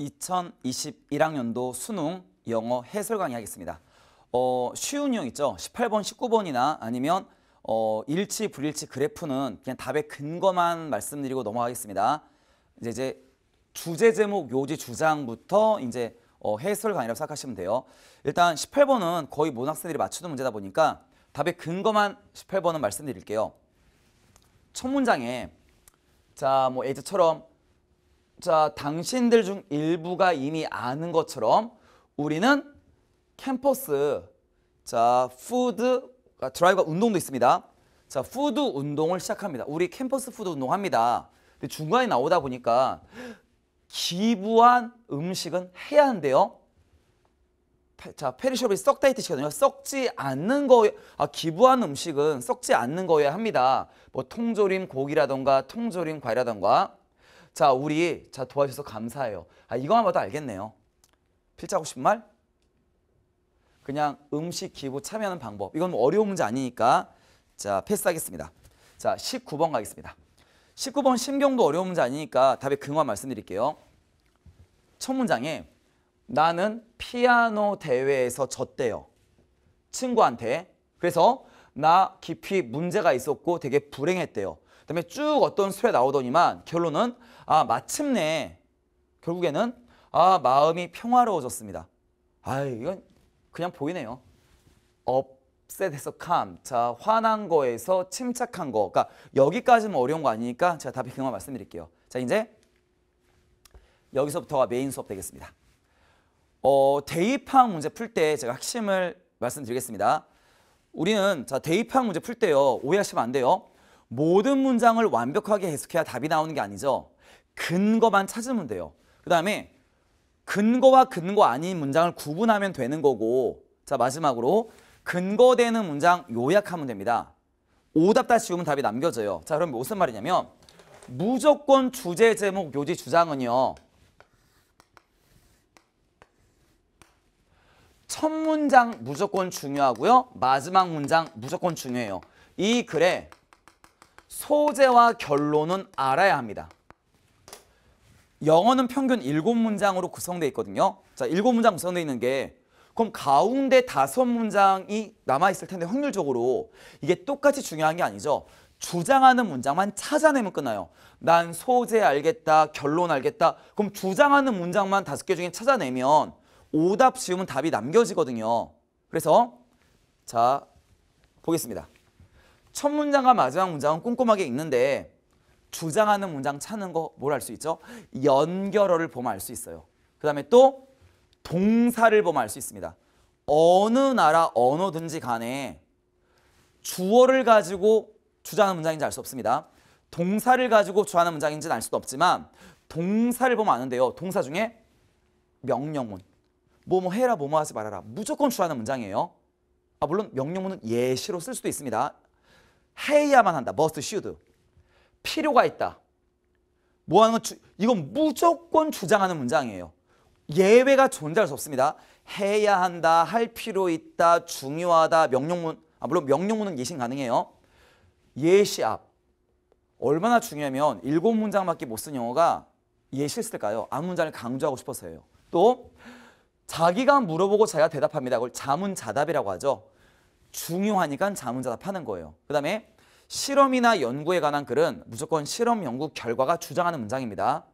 2021학년도 수능 영어 해설 강의 하겠습니다. 어, 쉬운 유형 있죠? 18번, 19번이나 아니면 어, 일치, 불일치 그래프는 그냥 답의 근거만 말씀드리고 넘어가겠습니다. 이제, 이제 주제 제목, 요지, 주장부터 이제 어, 해설 강의라고 생각하시면 돼요. 일단 18번은 거의 모든 학생들이 맞추는 문제다 보니까 답의 근거만 18번은 말씀드릴게요. 첫 문장에 자, 뭐에즈처럼 자, 당신들 중 일부가 이미 아는 것처럼 우리는 캠퍼스, 자, 푸드, 아, 드라이브가 운동도 있습니다. 자, 푸드 운동을 시작합니다. 우리 캠퍼스 푸드 운동합니다. 근데 중간에 나오다 보니까 기부한 음식은 해야 한대요. 자, 페리숍이 썩다이트 시거든요. 썩지 않는 거, 에 아, 기부한 음식은 썩지 않는 거에 합니다. 뭐 통조림 고기라던가 통조림 과일이라던가 자, 우리 자 도와주셔서 감사해요. 아, 이거만 봐도 알겠네요. 필자고 싶은 말? 그냥 음식 기부 참여하는 방법. 이건 뭐 어려운 문제 아니니까 자 패스하겠습니다. 자 19번 가겠습니다. 19번 심경도 어려운 문제 아니니까 답의 근황 말씀드릴게요. 첫 문장에 나는 피아노 대회에서 졌대요. 친구한테. 그래서 나 깊이 문제가 있었고 되게 불행했대요. 그다음에 쭉 어떤 수에 나오더니만 결론은 아 마침내 결국에는 아 마음이 평화로워졌습니다. 아 이건 그냥 보이네요. 업셋에서 캄, 자 화난 거에서 침착한 거. 그러니까 여기까지는 어려운 거 아니니까 제가 답이 그만 말씀드릴게요. 자 이제 여기서부터가 메인 수업 되겠습니다. 어, 대입항 문제 풀 때 제가 핵심을 말씀드리겠습니다. 우리는 자 대입항 문제 풀 때요. 오해하시면 안 돼요. 모든 문장을 완벽하게 해석해야 답이 나오는 게 아니죠. 근거만 찾으면 돼요. 그 다음에 근거와 근거 아닌 문장을 구분하면 되는 거고 자 마지막으로 근거되는 문장 요약하면 됩니다. 오답 다시 오면 답이 남겨져요. 자 그럼 무슨 말이냐면 무조건 주제 제목 요지 주장은요. 첫 문장 무조건 중요하고요. 마지막 문장 무조건 중요해요. 이 글의 소재와 결론은 알아야 합니다. 영어는 평균 7 문장으로 구성되어 있거든요. 자, 일 문장 구성되어 있는 게 그럼 가운데 다섯 문장이 남아있을 텐데 확률적으로 이게 똑같이 중요한 게 아니죠. 주장하는 문장만 찾아내면 끝나요. 난 소재 알겠다, 결론 알겠다. 그럼 주장하는 문장만 다섯 개 중에 찾아내면 오답 지우면 답이 남겨지거든요. 그래서 자 보겠습니다. 첫 문장과 마지막 문장은 꼼꼼하게 읽는데 주장하는 문장 찾는 거 뭘 할 수 있죠? 연결어를 보면 알 수 있어요. 그 다음에 또 동사를 보면 알 수 있습니다. 어느 나라 언어든지 간에 주어를 가지고 주장하는 문장인지 알 수 없습니다. 동사를 가지고 주하는 문장인지는 알 수도 없지만 동사를 보면 아는데요. 동사 중에 명령문. 뭐뭐 뭐 해라 뭐뭐 뭐 하지 말아라. 무조건 주하는 문장이에요. 아 물론 명령문은 예시로 쓸 수도 있습니다. 해야만 한다. must, should. 필요가 있다. 뭐 하는 건 이건 무조건 주장하는 문장이에요. 예외가 존재할 수 없습니다. 해야 한다, 할 필요 있다, 중요하다, 명령문 아, 물론 명령문은 예신 가능해요. 예시 앞 얼마나 중요하면 일곱 문장밖에 못 쓴 영어가 예시 을까요 아무 문장을 강조하고 싶어서요또 자기가 물어보고 자기가 대답합니다. 그걸 자문자답이라고 하죠. 중요하니까 자문자답하는 거예요. 그 다음에 실험이나 연구에 관한 글은 무조건 실험 연구 결과가 주장하는 문장입니다.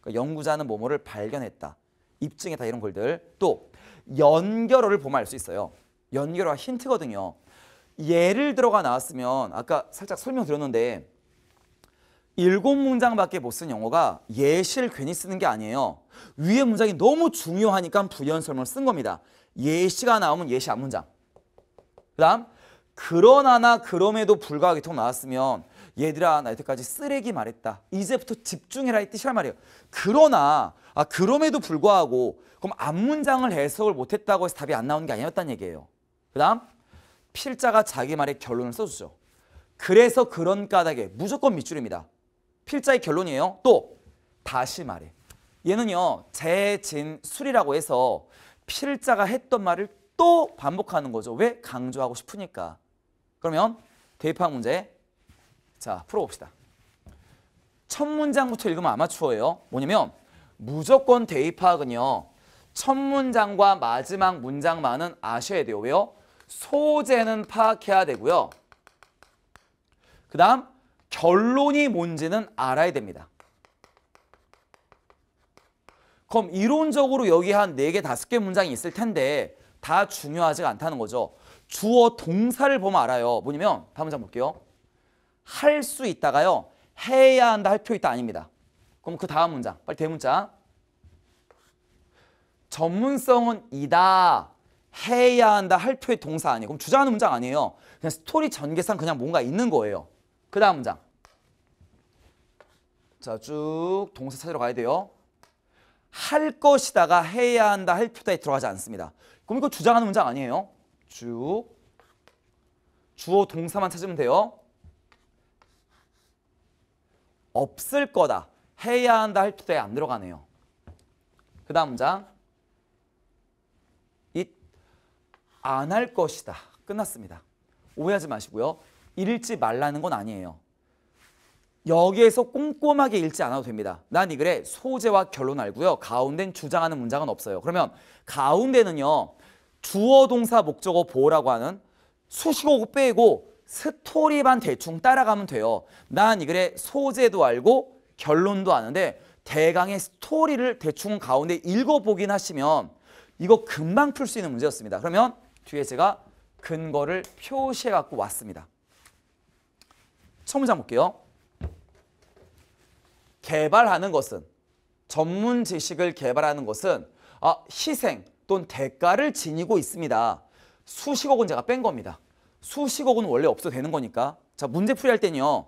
그러니까 연구자는 뭐뭐를 발견했다. 입증했다 이런 글들. 또 연결어를 보면 알 수 있어요. 연결어가 힌트거든요. 예를 들어가 나왔으면 아까 살짝 설명드렸는데 일곱 문장밖에 못 쓴 영어가 예시를 괜히 쓰는 게 아니에요. 위에 문장이 너무 중요하니까 부연 설명을 쓴 겁니다. 예시가 나오면 예시 앞문장. 그 다음 그러나나 그럼에도 불구하고 이통 나왔으면 얘들아 나 여태까지 쓰레기 말했다. 이제부터 집중해라 이 뜻이란 말이에요. 그러나 아 그럼에도 불구하고 그럼 앞문장을 해석을 못했다고 해서 답이 안 나오는 게 아니었단 얘기예요. 그 다음 필자가 자기 말의 결론을 써주죠. 그래서 그런 까닭에 무조건 밑줄입니다. 필자의 결론이에요. 또 다시 말해. 얘는요. 재진술이라고 해서 필자가 했던 말을 또 반복하는 거죠. 왜? 강조하고 싶으니까. 그러면 대입학 문제 자 풀어봅시다. 첫 문장부터 읽으면 아마추어예요. 뭐냐면 무조건 대입학은요. 첫 문장과 마지막 문장만은 아셔야 돼요. 왜요? 소재는 파악해야 되고요. 그 다음 결론이 뭔지는 알아야 됩니다. 그럼 이론적으로 여기 한 4개, 5개 문장이 있을 텐데 다중요하지 않다는 거죠. 주어 동사를 보면 알아요. 뭐냐면 다음 문장 볼게요. 할 수 있다가요. 해야 한다 할 필요 있다 아닙니다. 그럼 그 다음 문장 빨리 대문자. 전문성은 이다. 해야 한다 할 표의 동사 아니에요. 그럼 주장하는 문장 아니에요. 그냥 스토리 전개상 그냥 뭔가 있는 거예요. 그 다음 문장. 자, 쭉 동사 찾으러 가야 돼요. 할 것이다가 해야 한다 할 표다에 들어가지 않습니다. 그럼 이거 주장하는 문장 아니에요. 주 주어 동사만 찾으면 돼요. 없을 거다. 해야 한다 할 때 안 들어가네요. 그 다음 문장. 안할 것이다. 끝났습니다. 오해하지 마시고요. 읽지 말라는 건 아니에요. 여기에서 꼼꼼하게 읽지 않아도 됩니다. 난 이 글의 소재와 결론 알고요. 가운데는 주장하는 문장은 없어요. 그러면 가운데는요. 주어 동사 목적어 보호라고 하는 수식어 빼고 스토리만 대충 따라가면 돼요. 난 이 글의 소재도 알고 결론도 아는데 대강의 스토리를 대충 가운데 읽어보긴 하시면 이거 금방 풀 수 있는 문제였습니다. 그러면 뒤에 제가 근거를 표시해 갖고 왔습니다. 첫 문장 볼게요. 개발하는 것은 전문 지식을 개발하는 것은 아, 희생, 또는 대가를 지니고 있습니다. 수십억 원 제가 뺀 겁니다. 수십억 원 원래 없어 되는 거니까. 자, 문제 풀이할 때는요.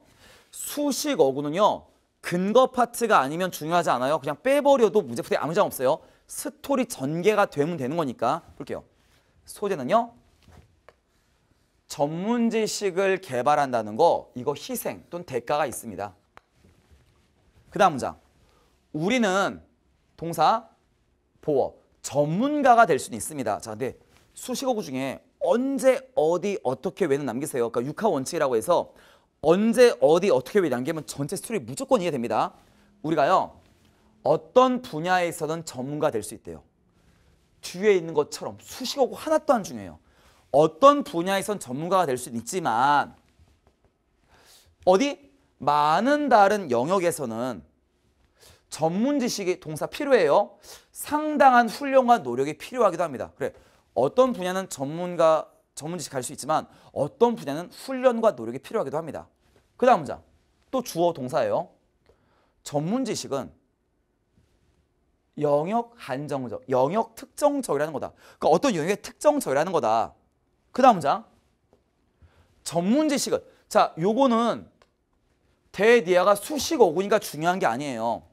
수십억 원은요. 근거 파트가 아니면 중요하지 않아요. 그냥 빼버려도 문제 풀이 아무 장 없어요. 스토리 전개가 되면 되는 거니까. 볼게요. 소재는요. 전문 지식을 개발한다는 거 이거 희생 또는 대가가 있습니다. 그 다음 문장. 우리는 동사 보어 전문가가 될 수는 있습니다. 자, 근데 수식어구 중에 언제 어디 어떻게 왜는 남기세요. 그러니까 육하 원칙이라고 해서 언제 어디 어떻게 왜 남기면 전체 스토리 무조건 이해됩니다. 우리가요 어떤 분야에서는 전문가 될 수 있대요. 뒤에 있는 것처럼 수식어구 하나도 안 중요해요. 어떤 분야에선 전문가가 될 수는 있지만 어디 많은 다른 영역에서는 전문 지식이 동사 필요해요. 상당한 훈련과 노력이 필요하기도 합니다. 그래 어떤 분야는 전문가 전문 지식 갈 수 있지만 어떤 분야는 훈련과 노력이 필요하기도 합니다. 그 다음 문장 또 주어 동사예요. 전문 지식은 영역 한정적, 영역 특정적이라는 거다. 그러니까 어떤 영역의 특정적이라는 거다. 그 다음 문장 전문 지식은 자 요거는 대디아가 수식어구니까 중요한 게 아니에요.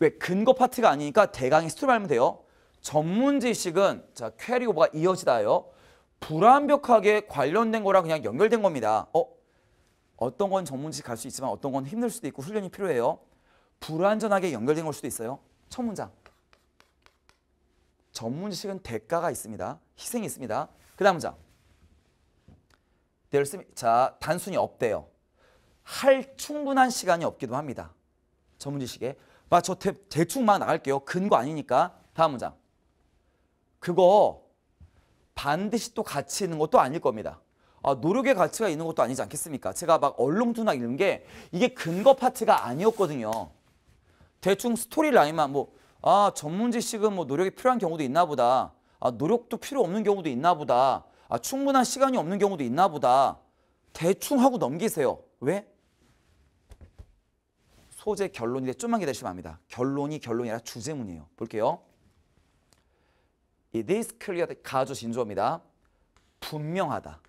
왜 근거 파트가 아니니까 대강의 스토리 알면 돼요. 전문 지식은 자 퀘리 오버가 이어지다요. 불완벽하게 관련된 거랑 그냥 연결된 겁니다. 어? 어떤 건 전문 지식 갈수 있지만 어떤 건 힘들 수도 있고 훈련이 필요해요. 불완전하게 연결된 걸 수도 있어요. 첫 문장. 전문 지식은 대가가 있습니다. 희생이 있습니다. 그 다음 문장. 자, 단순히 없대요. 할 충분한 시간이 없기도 합니다. 전문 지식에. 아, 저 대, 충만 나갈게요. 근거 아니니까. 다음 문장. 그거 반드시 또 가치 있는 것도 아닐 겁니다. 아, 노력의 가치가 있는 것도 아니지 않겠습니까? 제가 막 얼렁뚱땅 읽는 게 이게 근거 파트가 아니었거든요. 대충 스토리 라인만 뭐, 아, 전문지식은 뭐 노력이 필요한 경우도 있나 보다. 아, 노력도 필요 없는 경우도 있나 보다. 아, 충분한 시간이 없는 경우도 있나 보다. 대충 하고 넘기세요. 왜? 소재 결론인데 좀만 기다리시면 압니다. 결론이 결론이 아니라 주제문이에요. 볼게요. 이 t i s clear 가주 진조입니다. 분명하다.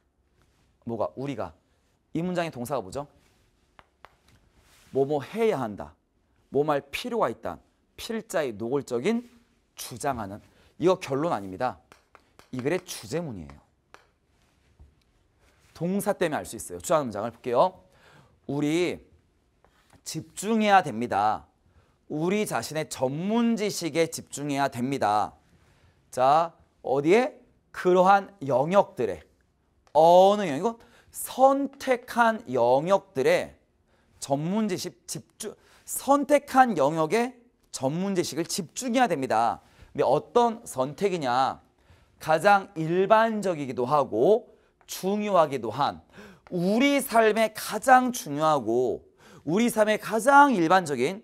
뭐가 우리가 이 문장의 동사가 뭐죠? 뭐뭐 해야 한다. 뭐 말 필요가 있다. 필자의 노골적인 주장하는 이거 결론 아닙니다. 이 글의 주제문이에요. 동사 때문에 알 수 있어요. 주한 문장을 볼게요. 우리 집중해야 됩니다. 우리 자신의 전문 지식에 집중해야 됩니다. 자, 어디에? 그러한 영역들에 어느 영역 선택한 영역들에 전문 지식 집중 선택한 영역에 전문 지식을 집중해야 됩니다. 근데 어떤 선택이냐? 가장 일반적이기도 하고 중요하기도 한 우리 삶에 가장 중요하고 우리 삶의 가장 일반적인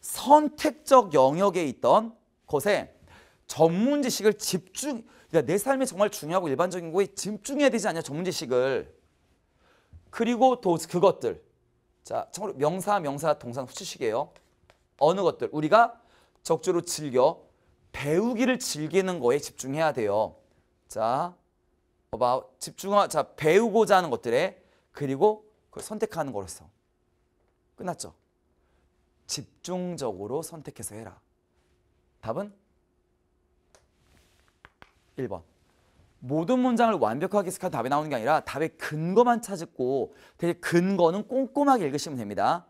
선택적 영역에 있던 것에 전문 지식을 집중 그러니까 내 삶에 정말 중요하고 일반적인 거에 집중해야 되지 않냐 전문 지식을 그리고 또 그것들 자 참고로 명사 명사 동사 후추식이에요 어느 것들 우리가 적절로 즐겨 배우기를 즐기는 거에 집중해야 돼요 자 집중하 자 배우고자 하는 것들에 그리고 그걸 선택하는 거로서 끝났죠? 집중적으로 선택해서 해라. 답은 1번. 모든 문장을 완벽하게 해석한 답이 나오는 게 아니라 답의 근거만 찾고 되게 근거는 꼼꼼하게 읽으시면 됩니다.